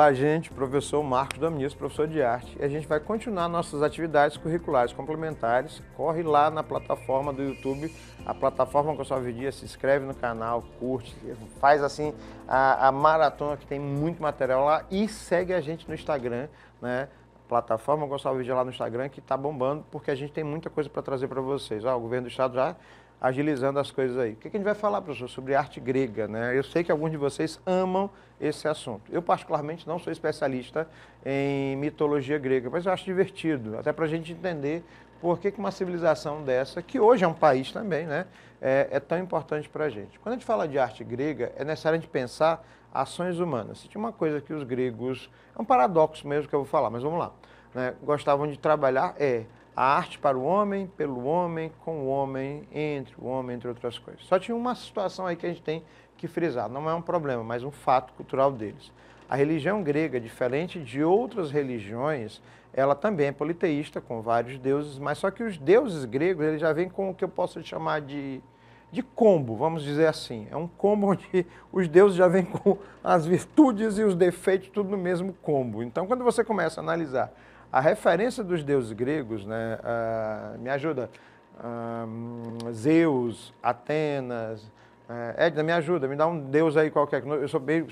Olá, gente. Professor Marcos Dominis, professor de arte. a gente vai continuar nossas atividades curriculares complementares. Corre lá na plataforma do YouTube, a plataforma que eu se inscreve no canal, curte, faz assim a, a maratona que tem muito material lá e segue a gente no Instagram, né? plataforma Gonçalves Vídeo lá no Instagram que está bombando, porque a gente tem muita coisa para trazer para vocês. o governo do estado já agilizando as coisas aí. O que a gente vai falar, professor, sobre arte grega? Né? Eu sei que alguns de vocês amam esse assunto. Eu, particularmente, não sou especialista em mitologia grega, mas eu acho divertido, até para a gente entender por que, uma civilização dessa, que hoje é um país também, né, é, é tão importante para a gente. Quando a gente fala de arte grega, é necessário a gente pensar ações humanas. Se tinha uma coisa que os gregos, é um paradoxo mesmo que eu vou falar, mas vamos lá, né, gostavam de trabalhar, é a arte para o homem, pelo homem, com o homem, entre o homem, entre outras coisas. Só tinha uma situação aí que a gente tem que frisar. Não é um problema, mas um fato cultural deles. A religião grega, diferente de outras religiões, ela também é politeísta, com vários deuses, mas só que os deuses gregos eles já vêm com o que eu posso chamar de, de combo, vamos dizer assim. É um combo onde os deuses já vêm com as virtudes e os defeitos tudo no mesmo combo. Então, quando você começa a analisar a referência dos deuses gregos, né, uh, me ajuda, uh, Zeus, Atenas, uh, Edna, me ajuda, me dá um deus aí qualquer, eu sou bem,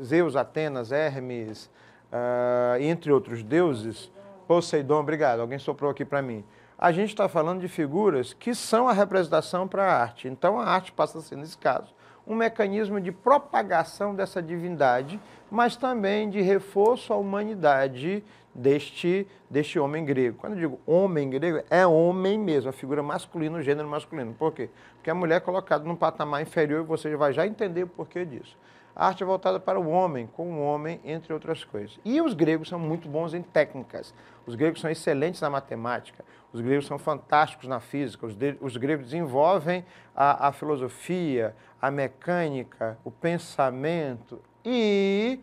Zeus, Atenas, Hermes, uh, entre outros deuses, Poseidon, obrigado, alguém soprou aqui para mim. A gente está falando de figuras que são a representação para a arte, então a arte passa a ser, nesse caso, um mecanismo de propagação dessa divindade, mas também de reforço à humanidade deste, deste homem grego. Quando eu digo homem grego, é homem mesmo, a figura masculina, o gênero masculino. Por quê? Porque a mulher é colocada num patamar inferior e você vai já entender o porquê disso. A arte é voltada para o homem, com o homem, entre outras coisas. E os gregos são muito bons em técnicas. Os gregos são excelentes na matemática, os gregos são fantásticos na física, os, de, os gregos desenvolvem a, a filosofia, a mecânica, o pensamento e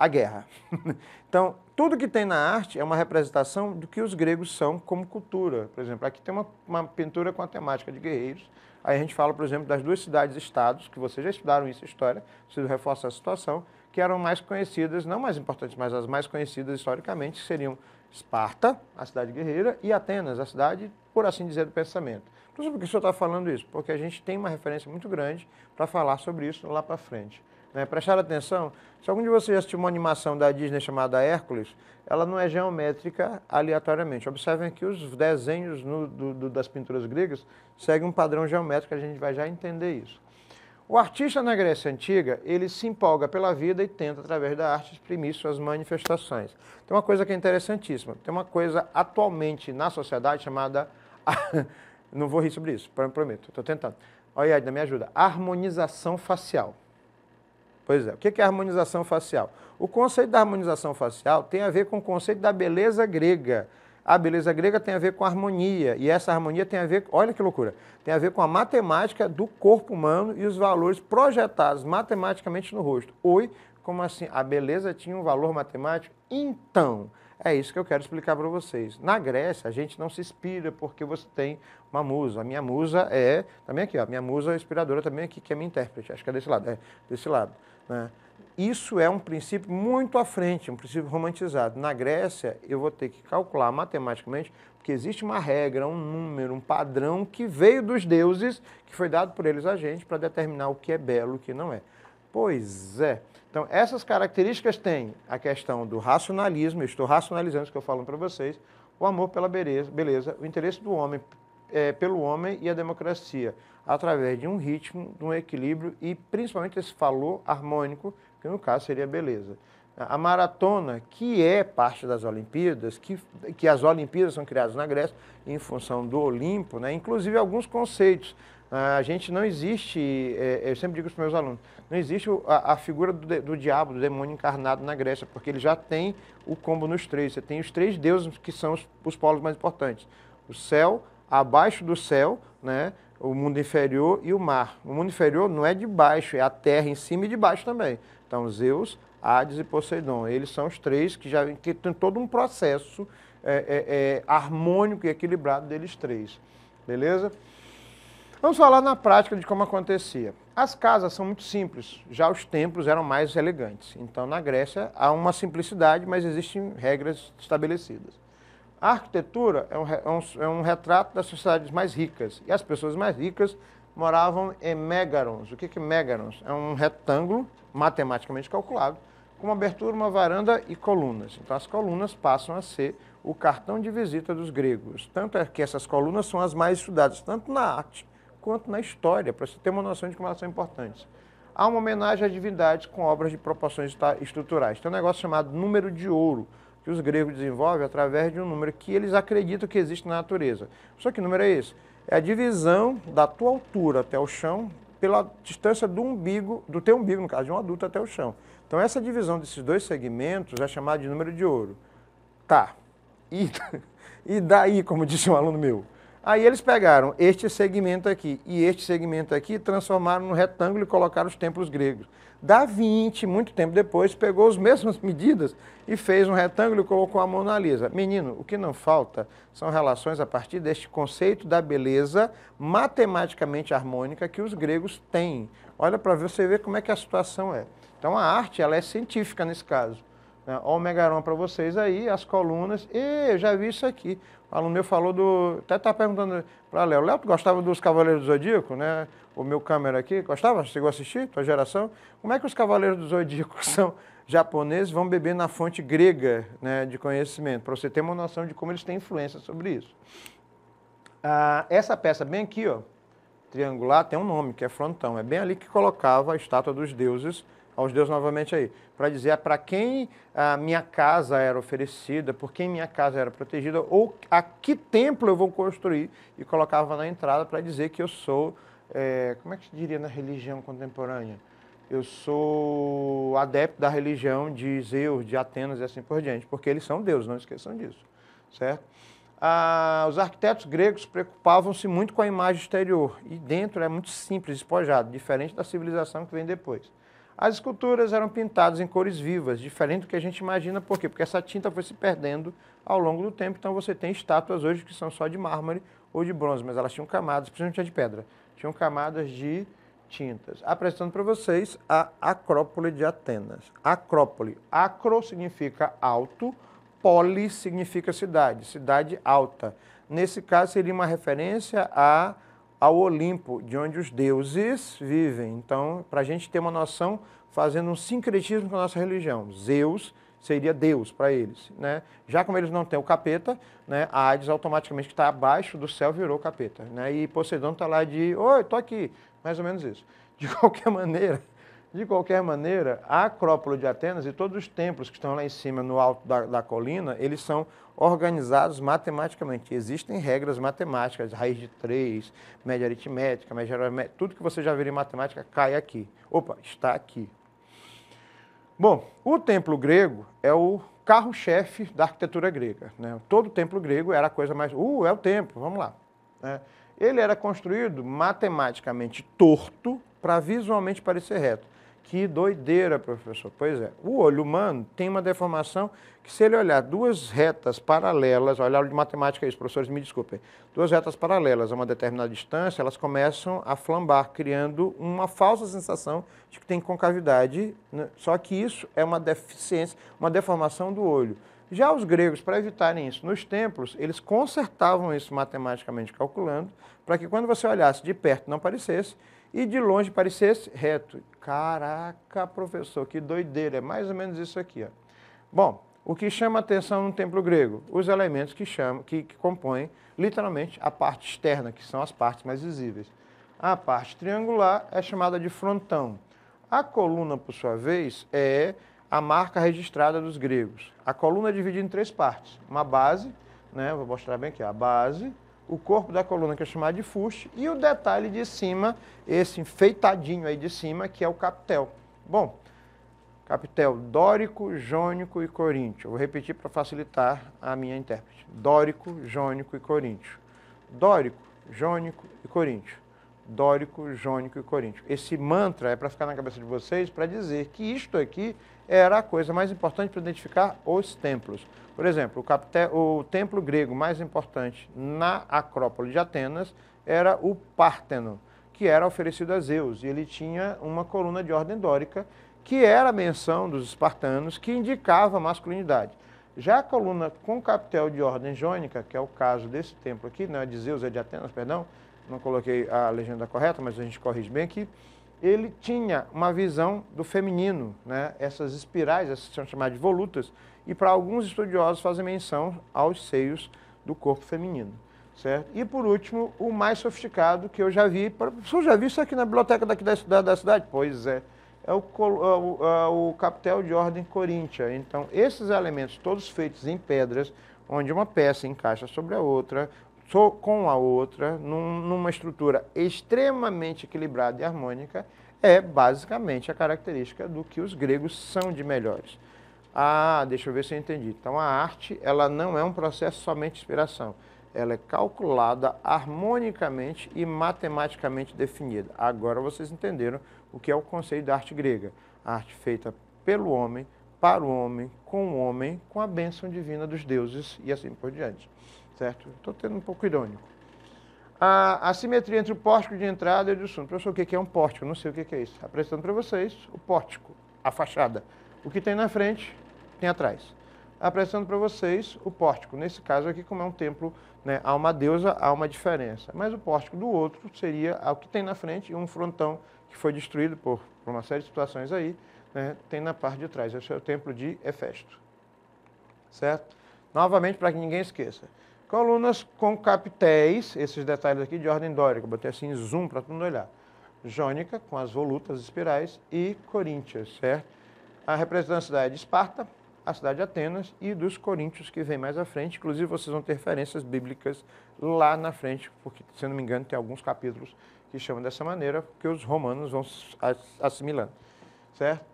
a guerra. então, tudo que tem na arte é uma representação do que os gregos são como cultura. Por exemplo, aqui tem uma, uma pintura com a temática de guerreiros. Aí a gente fala, por exemplo, das duas cidades-estados, que vocês já estudaram isso, história, se reforça a situação, que eram mais conhecidas, não mais importantes, mas as mais conhecidas historicamente, seriam Esparta, a cidade guerreira, e Atenas, a cidade, por assim dizer, do pensamento. por então, que o senhor está falando isso? Porque a gente tem uma referência muito grande para falar sobre isso lá para frente. Né? Prestaram atenção? Se algum de vocês assistiu uma animação da Disney chamada Hércules, ela não é geométrica aleatoriamente. Observem que os desenhos no, do, do, das pinturas gregas seguem um padrão geométrico, a gente vai já entender isso. O artista na Grécia Antiga, ele se empolga pela vida e tenta, através da arte, exprimir suas manifestações. Tem uma coisa que é interessantíssima. Tem uma coisa atualmente na sociedade chamada... não vou rir sobre isso, prometo, estou tentando. Olha, Edna, me ajuda. Harmonização facial. Pois é. O que é harmonização facial? O conceito da harmonização facial tem a ver com o conceito da beleza grega. A beleza grega tem a ver com a harmonia, e essa harmonia tem a ver, olha que loucura, tem a ver com a matemática do corpo humano e os valores projetados matematicamente no rosto. Oi, como assim? A beleza tinha um valor matemático? Então, é isso que eu quero explicar para vocês. Na Grécia, a gente não se inspira porque você tem uma musa. A minha musa é, também tá aqui, a minha musa é inspiradora também aqui, que é minha intérprete, acho que é desse lado, é, desse lado. Né? Isso é um princípio muito à frente, um princípio romantizado. Na Grécia, eu vou ter que calcular matematicamente, porque existe uma regra, um número, um padrão que veio dos deuses, que foi dado por eles a gente, para determinar o que é belo e o que não é. Pois é. Então, essas características têm a questão do racionalismo, eu estou racionalizando isso que eu falo para vocês, o amor pela beleza, beleza, o interesse do homem é, pelo homem e a democracia, através de um ritmo, de um equilíbrio e principalmente esse valor harmônico, que no caso seria a beleza. A maratona, que é parte das Olimpíadas, que, que as Olimpíadas são criadas na Grécia em função do Olimpo, né? inclusive alguns conceitos. A gente não existe, é, eu sempre digo para os meus alunos, não existe a, figura do, diabo, do demônio encarnado na Grécia, porque ele já tem o combo nos três. Você tem os três deuses que são os, os polos mais importantes: o céu, abaixo do céu, né? o mundo inferior e o mar. O mundo inferior não é de baixo, é a terra em cima e de baixo também. Então, Zeus, Hades e Poseidon, eles são os três que já que tem todo um processo é, é, é, harmônico e equilibrado deles três. Beleza? Vamos falar na prática de como acontecia. As casas são muito simples, já os templos eram mais elegantes. Então, na Grécia há uma simplicidade, mas existem regras estabelecidas. A arquitetura é um, é um, é um retrato das sociedades mais ricas. E as pessoas mais ricas moravam em megarons. O que é megarons? É um retângulo matematicamente calculado, com uma abertura, uma varanda e colunas. Então as colunas passam a ser o cartão de visita dos gregos. Tanto é que essas colunas são as mais estudadas, tanto na arte quanto na história, para se ter uma noção de como elas são importantes. Há uma homenagem à divindade com obras de proporções estruturais. Tem um negócio chamado número de ouro, que os gregos desenvolvem através de um número que eles acreditam que existe na natureza. Só que número é esse? É a divisão da tua altura até o chão pela distância do umbigo, do teu umbigo, no caso de um adulto, até o chão. Então essa divisão desses dois segmentos é chamada de número de ouro. Tá. E, e daí, como disse um aluno meu? Aí eles pegaram este segmento aqui e este segmento aqui, transformaram no retângulo e colocaram os templos gregos. Da Vinci, muito tempo depois, pegou as mesmas medidas e fez um retângulo e colocou a Mona Lisa. Menino, o que não falta são relações a partir deste conceito da beleza matematicamente harmônica que os gregos têm. Olha para você ver como é que a situação é. Então a arte ela é científica nesse caso. Né? Olha o Megaron para vocês aí, as colunas. E eu já vi isso aqui. O aluno meu falou do. Até tá perguntando para Léo. Léo, tu gostava dos Cavaleiros do Zodíaco, né? O meu câmera aqui. Gostava? Chegou a assistir? Tua geração? Como é que os Cavaleiros do Zodíaco são japoneses vão beber na fonte grega né, de conhecimento, para você ter uma noção de como eles têm influência sobre isso. Ah, essa peça bem aqui, ó, triangular, tem um nome, que é frontão. É bem ali que colocava a estátua dos deuses aos deuses novamente aí, para dizer para quem a minha casa era oferecida, por quem minha casa era protegida, ou a que templo eu vou construir, e colocava na entrada para dizer que eu sou, é, como é que se diria na religião contemporânea? Eu sou adepto da religião de Zeus, de Atenas e assim por diante, porque eles são deuses, não esqueçam disso, certo? Ah, os arquitetos gregos preocupavam-se muito com a imagem exterior, e dentro é muito simples, espojado, diferente da civilização que vem depois. As esculturas eram pintadas em cores vivas, diferente do que a gente imagina, por quê? Porque essa tinta foi se perdendo ao longo do tempo, então você tem estátuas hoje que são só de mármore ou de bronze, mas elas tinham camadas, principalmente de pedra, tinham camadas de tintas. Apresentando para vocês a Acrópole de Atenas. Acrópole. Acro significa alto, poli significa cidade, cidade alta. Nesse caso seria uma referência a ao Olimpo, de onde os deuses vivem. Então, para a gente ter uma noção, fazendo um sincretismo com a nossa religião. Zeus seria Deus para eles. Né? Já como eles não têm o capeta, né, a Hades automaticamente que está abaixo do céu virou capeta. Né? E Poseidon está lá de, oi, estou aqui. Mais ou menos isso. De qualquer maneira, de qualquer maneira, a Acrópole de Atenas e todos os templos que estão lá em cima, no alto da, da colina, eles são organizados matematicamente. Existem regras matemáticas, raiz de 3, média aritmética, média aritmética, tudo que você já viu em matemática cai aqui. Opa, está aqui. Bom, o templo grego é o carro-chefe da arquitetura grega. Né? Todo templo grego era a coisa mais. Uh, é o templo, vamos lá. É. Ele era construído matematicamente torto para visualmente parecer reto. Que doideira, professor. Pois é, o olho humano tem uma deformação que, se ele olhar duas retas paralelas, olhar de matemática é isso, professores, me desculpem, duas retas paralelas a uma determinada distância, elas começam a flambar, criando uma falsa sensação de que tem concavidade. Né? Só que isso é uma deficiência, uma deformação do olho. Já os gregos, para evitarem isso nos templos, eles consertavam isso matematicamente calculando, para que quando você olhasse de perto não parecesse, e de longe parecesse reto. Caraca, professor, que doideira, é mais ou menos isso aqui. Ó. Bom, o que chama atenção no templo grego? Os elementos que, chamam, que, que compõem, literalmente, a parte externa, que são as partes mais visíveis. A parte triangular é chamada de frontão. A coluna, por sua vez, é a marca registrada dos gregos. A coluna é dividida em três partes. Uma base, né, vou mostrar bem aqui, a base, o corpo da coluna, que é chamado de fuste, e o detalhe de cima, esse enfeitadinho aí de cima, que é o capitel. Bom, capitel dórico, jônico e coríntio. Vou repetir para facilitar a minha intérprete. Dórico, jônico e coríntio. Dórico, jônico e coríntio dórico, jônico e coríntico. Esse mantra é para ficar na cabeça de vocês para dizer que isto aqui era a coisa mais importante para identificar os templos. Por exemplo, o, capte... o templo grego mais importante na Acrópole de Atenas era o Párteno, que era oferecido a Zeus, e ele tinha uma coluna de ordem dórica, que era a menção dos espartanos, que indicava masculinidade. Já a coluna com capitel de ordem jônica, que é o caso desse templo aqui, não é de Zeus, é de Atenas, perdão, não coloquei a legenda correta, mas a gente corrige bem aqui, ele tinha uma visão do feminino, né? essas espirais, essas são chamadas de volutas, e para alguns estudiosos fazem menção aos seios do corpo feminino. Certo? E por último, o mais sofisticado que eu já vi. Professor, já vi isso aqui na biblioteca daqui da cidade? Da cidade? Pois é. É o, é o, é o capitel de ordem coríntia. Então, esses elementos todos feitos em pedras, onde uma peça encaixa sobre a outra, sou com a outra, num, numa estrutura extremamente equilibrada e harmônica, é basicamente a característica do que os gregos são de melhores. Ah, deixa eu ver se eu entendi. Então a arte, ela não é um processo somente de inspiração. Ela é calculada harmonicamente e matematicamente definida. Agora vocês entenderam o que é o conceito da arte grega. A arte feita pelo homem, para o homem, com o homem, com a bênção divina dos deuses e assim por diante certo? Estou tendo um pouco irônico. A, a, simetria entre o pórtico de entrada e o de Eu Professor, o que é um pórtico? Eu não sei o que é isso. Apresentando para vocês o pórtico, a fachada. O que tem na frente, tem atrás. Apresentando para vocês o pórtico. Nesse caso aqui, como é um templo, né, há uma deusa, há uma diferença. Mas o pórtico do outro seria o que tem na frente e um frontão que foi destruído por, por uma série de situações aí, né, tem na parte de trás. Esse é o templo de Hefesto. Certo? Novamente, para que ninguém esqueça. Colunas com capitéis, esses detalhes aqui de ordem dórica, botei assim zoom para todo mundo olhar. Jônica com as volutas espirais e Coríntias, certo? A representação da cidade de Esparta, a cidade de Atenas e dos Coríntios que vem mais à frente. Inclusive vocês vão ter referências bíblicas lá na frente, porque se não me engano tem alguns capítulos que chamam dessa maneira, porque os romanos vão assimilando, certo?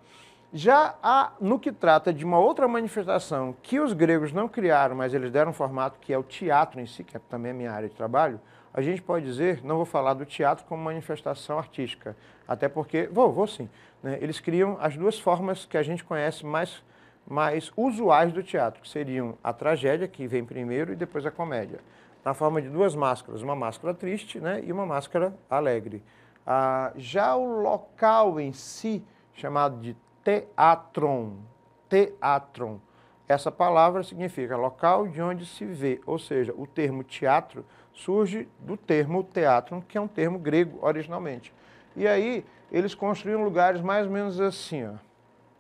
Já há, no que trata de uma outra manifestação que os gregos não criaram, mas eles deram um formato, que é o teatro em si, que é também a minha área de trabalho, a gente pode dizer, não vou falar do teatro como manifestação artística, até porque, vou, vou sim, né? eles criam as duas formas que a gente conhece mais, mais usuais do teatro, que seriam a tragédia, que vem primeiro, e depois a comédia, na forma de duas máscaras, uma máscara triste né? e uma máscara alegre. Ah, já o local em si, chamado de teatron. Teatron. Essa palavra significa local de onde se vê, ou seja, o termo teatro surge do termo teátron, que é um termo grego originalmente. E aí eles construíam lugares mais ou menos assim, ó,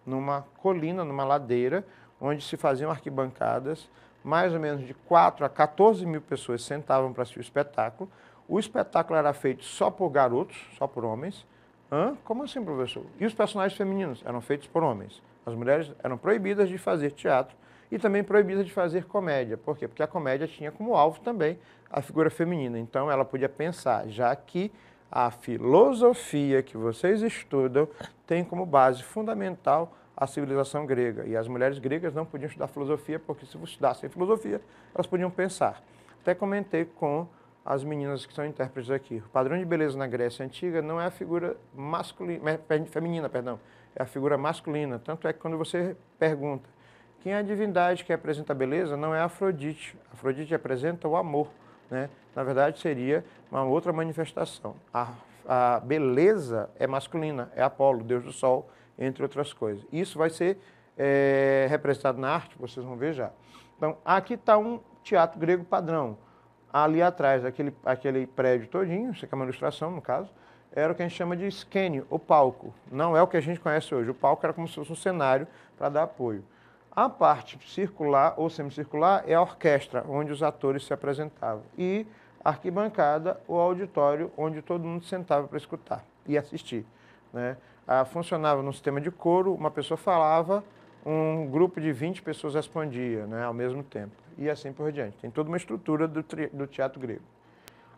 numa colina, numa ladeira, onde se faziam arquibancadas, mais ou menos de 4 a 14 mil pessoas sentavam para assistir o espetáculo. O espetáculo era feito só por garotos, só por homens, Hã? Como assim, professor? E os personagens femininos eram feitos por homens. As mulheres eram proibidas de fazer teatro e também proibidas de fazer comédia. Por quê? Porque a comédia tinha como alvo também a figura feminina. Então ela podia pensar, já que a filosofia que vocês estudam tem como base fundamental a civilização grega. E as mulheres gregas não podiam estudar filosofia, porque se estudassem filosofia, elas podiam pensar. Até comentei com as meninas que são intérpretes aqui. O padrão de beleza na Grécia Antiga não é a figura masculina, feminina, perdão, é a figura masculina. Tanto é que quando você pergunta quem é a divindade que representa a beleza, não é Afrodite. Afrodite representa o amor. Né? Na verdade, seria uma outra manifestação. A, a beleza é masculina, é Apolo, deus do sol, entre outras coisas. Isso vai ser é, representado na arte, vocês vão ver já. Então, aqui está um teatro grego padrão ali atrás, aquele, aquele prédio todinho, isso aqui é uma ilustração no caso, era o que a gente chama de esquênio, o palco. Não é o que a gente conhece hoje. O palco era como se fosse um cenário para dar apoio. A parte circular ou semicircular é a orquestra, onde os atores se apresentavam. E a arquibancada, o auditório, onde todo mundo sentava para escutar e assistir. Né? Ah, funcionava num sistema de coro, uma pessoa falava, um grupo de 20 pessoas respondia né, ao mesmo tempo e assim por diante. Tem toda uma estrutura do, do teatro grego.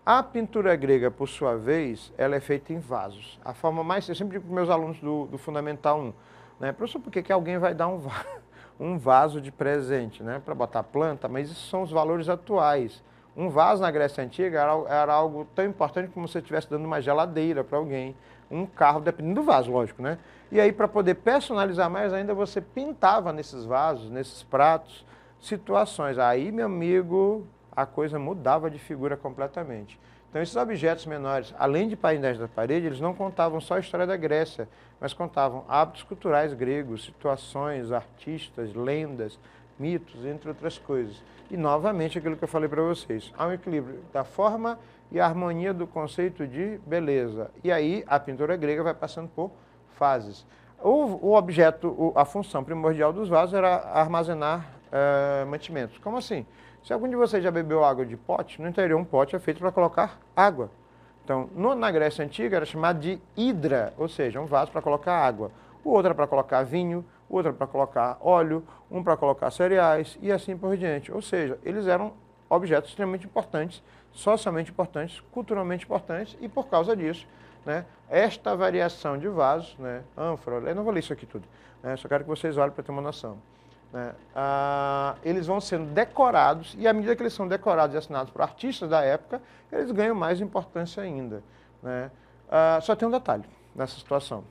A pintura grega, por sua vez, ela é feita em vasos. A forma mais. Eu sempre digo para meus alunos do, do Fundamental 1, né? Professor, por que, que alguém vai dar um, va um vaso de presente, né? Para botar planta, mas esses são os valores atuais. Um vaso na Grécia Antiga era, era algo tão importante como você estivesse dando uma geladeira para alguém, um carro, dependendo do vaso, lógico, né? E aí, para poder personalizar mais ainda, você pintava nesses vasos, nesses pratos situações. Aí, meu amigo, a coisa mudava de figura completamente. Então, esses objetos menores, além de painéis da parede, eles não contavam só a história da Grécia, mas contavam hábitos culturais gregos, situações, artistas, lendas, mitos, entre outras coisas. E, novamente, aquilo que eu falei para vocês, há um equilíbrio da forma e a harmonia do conceito de beleza. E aí, a pintura grega vai passando por fases. O, o objeto, a função primordial dos vasos era armazenar uh, mantimentos. Como assim? Se algum de vocês já bebeu água de pote, no interior um pote é feito para colocar água. Então, no, na Grécia Antiga era chamado de hidra, ou seja, um vaso para colocar água. O outro é para colocar vinho, o outro é para colocar óleo, um para colocar cereais e assim por diante. Ou seja, eles eram objetos extremamente importantes, socialmente importantes, culturalmente importantes e por causa disso, né, esta variação de vasos, né, ânfora, eu não vou ler isso aqui tudo, né, só quero que vocês olhem para ter uma noção. Né? Ah, eles vão sendo decorados, e à medida que eles são decorados e assinados por artistas da época, eles ganham mais importância ainda. Né? Ah, só tem um detalhe nessa situação.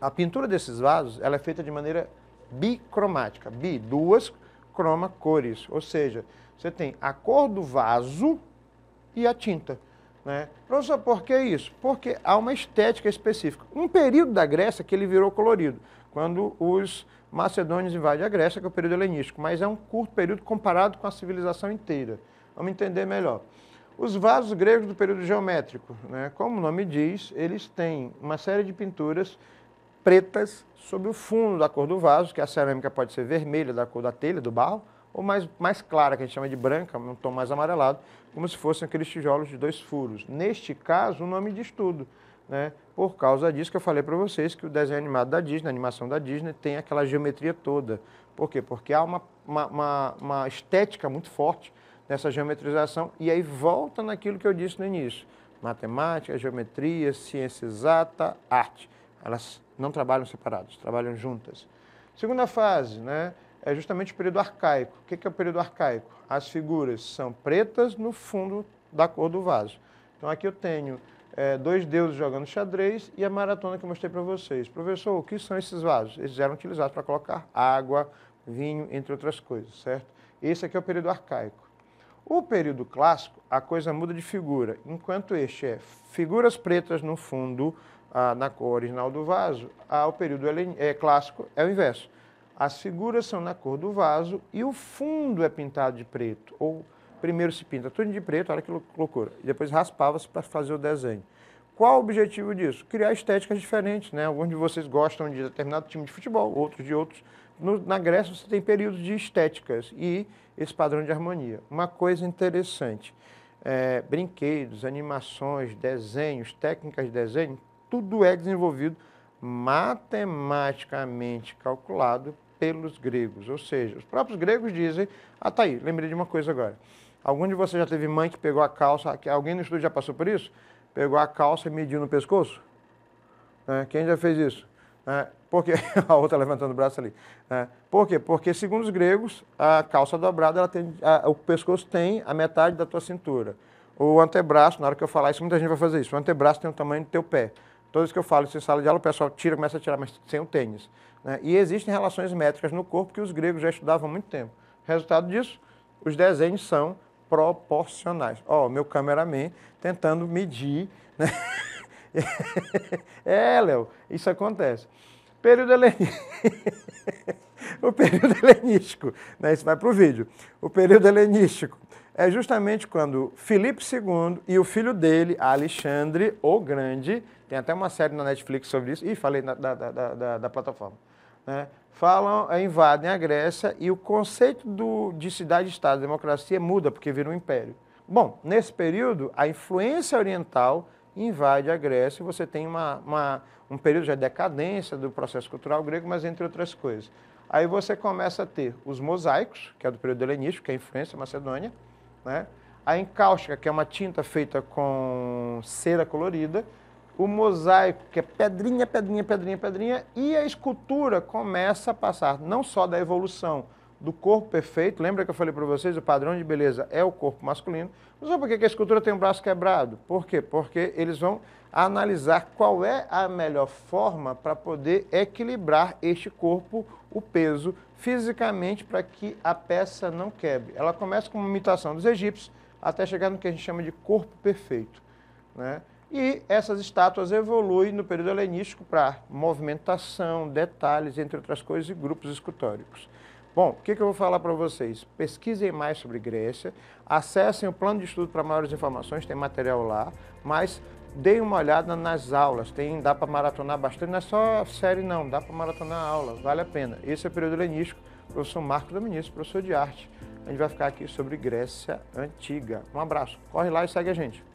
A pintura desses vasos ela é feita de maneira bicromática, bi, duas croma cores, ou seja, você tem a cor do vaso e a tinta. Né? Professor, por que é isso? Porque há uma estética específica. Um período da Grécia que ele virou colorido quando os macedônios invadem a Grécia, que é o período helenístico, mas é um curto período comparado com a civilização inteira. Vamos entender melhor. Os vasos gregos do período geométrico, né? como o nome diz, eles têm uma série de pinturas pretas sobre o fundo da cor do vaso, que é a cerâmica pode ser vermelha, da cor da telha, do barro, ou mais, mais clara, que a gente chama de branca, um tom mais amarelado, como se fossem aqueles tijolos de dois furos. Neste caso, o nome diz tudo né? Por causa disso que eu falei para vocês que o desenho animado da Disney, a animação da Disney, tem aquela geometria toda. Por quê? Porque há uma, uma, uma, uma estética muito forte nessa geometrização e aí volta naquilo que eu disse no início. Matemática, geometria, ciência exata, arte. Elas não trabalham separadas, trabalham juntas. Segunda fase, né? É justamente o período arcaico. O que é o período arcaico? As figuras são pretas no fundo da cor do vaso. Então aqui eu tenho é, dois deuses jogando xadrez e a maratona que eu mostrei para vocês. Professor, o que são esses vasos? Eles eram utilizados para colocar água, vinho, entre outras coisas, certo? Esse aqui é o período arcaico. O período clássico, a coisa muda de figura. Enquanto este é figuras pretas no fundo, ah, na cor original do vaso, ah, o período é, clássico é o inverso. As figuras são na cor do vaso e o fundo é pintado de preto, ou Primeiro se pinta tudo de preto, olha que loucura. E depois raspava-se para fazer o desenho. Qual o objetivo disso? Criar estéticas diferentes, né? Alguns de vocês gostam de determinado time de futebol, outros de outros. No, na Grécia você tem períodos de estéticas e esse padrão de harmonia. Uma coisa interessante, é, brinquedos, animações, desenhos, técnicas de desenho, tudo é desenvolvido matematicamente calculado pelos gregos. Ou seja, os próprios gregos dizem, ah, tá aí, lembrei de uma coisa agora. Algum de vocês já teve mãe que pegou a calça, que alguém no estudo já passou por isso? Pegou a calça e mediu no pescoço? Né? quem já fez isso? É, né? porque a outra levantando o braço ali. É, por quê? Porque segundo os gregos, a calça dobrada, ela tem, a, o pescoço tem a metade da tua cintura. O antebraço, na hora que eu falar isso, muita gente vai fazer isso. O antebraço tem o tamanho do teu pé. Todas que eu falo isso em sala de aula, o pessoal tira, começa a tirar, mas sem o tênis. Né? E existem relações métricas no corpo que os gregos já estudavam há muito tempo. Resultado disso, os desenhos são proporcionais. Ó, oh, meu cameraman tentando medir, né? é, Léo, isso acontece. Período helenístico. o período helenístico, né? Isso vai para o vídeo. O período helenístico é justamente quando Filipe II e o filho dele, Alexandre o Grande, tem até uma série na Netflix sobre isso, e falei da, da, da, da, da plataforma, né? falam, eh, invadem a Grécia e o conceito do, de cidade-estado, democracia, muda porque vira um império. Bom, nesse período, a influência oriental invade a Grécia e você tem uma, uma, um período de decadência do processo cultural grego, mas entre outras coisas. Aí você começa a ter os mosaicos, que é do período helenístico, que é a influência macedônia, né? a encáustica, que é uma tinta feita com cera colorida, o mosaico, que é pedrinha, pedrinha, pedrinha, pedrinha, e a escultura começa a passar não só da evolução do corpo perfeito, lembra que eu falei para vocês, o padrão de beleza é o corpo masculino, mas sabe por que a escultura tem um braço quebrado? Por quê? Porque eles vão analisar qual é a melhor forma para poder equilibrar este corpo, o peso, fisicamente, para que a peça não quebre. Ela começa com uma imitação dos egípcios, até chegar no que a gente chama de corpo perfeito, né? E essas estátuas evoluem no período helenístico para movimentação, detalhes, entre outras coisas, e grupos escultóricos. Bom, o que, que, eu vou falar para vocês? Pesquisem mais sobre Grécia, acessem o plano de estudo para maiores informações, tem material lá, mas deem uma olhada nas aulas, tem, dá para maratonar bastante, não é só série não, dá para maratonar a aula, vale a pena. Esse é o período helenístico, professor Marco Dominici, professor de arte. A gente vai ficar aqui sobre Grécia Antiga. Um abraço, corre lá e segue a gente.